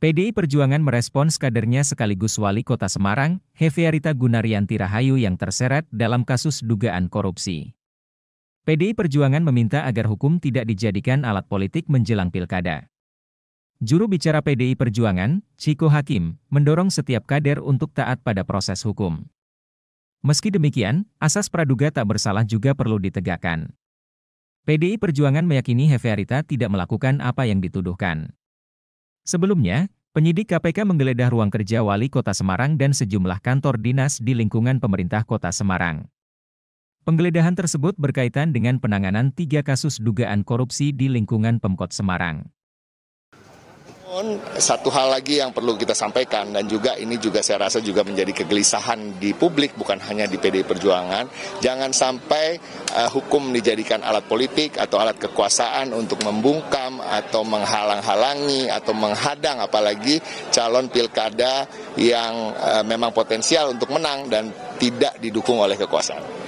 PDI Perjuangan merespons kadernya sekaligus wali kota Semarang, Hefiarita Gunaryanti Rahayu yang terseret dalam kasus dugaan korupsi. PDI Perjuangan meminta agar hukum tidak dijadikan alat politik menjelang pilkada. Juru bicara PDI Perjuangan, Ciko Hakim, mendorong setiap kader untuk taat pada proses hukum. Meski demikian, asas praduga tak bersalah juga perlu ditegakkan. PDI Perjuangan meyakini Hefiarita tidak melakukan apa yang dituduhkan. Sebelumnya, penyidik KPK menggeledah ruang kerja wali kota Semarang dan sejumlah kantor dinas di lingkungan pemerintah kota Semarang. Penggeledahan tersebut berkaitan dengan penanganan tiga kasus dugaan korupsi di lingkungan Pemkot Semarang. Namun Satu hal lagi yang perlu kita sampaikan dan juga ini juga saya rasa juga menjadi kegelisahan di publik bukan hanya di PDI Perjuangan. Jangan sampai uh, hukum dijadikan alat politik atau alat kekuasaan untuk membungkam atau menghalang-halangi atau menghadang apalagi calon pilkada yang uh, memang potensial untuk menang dan tidak didukung oleh kekuasaan.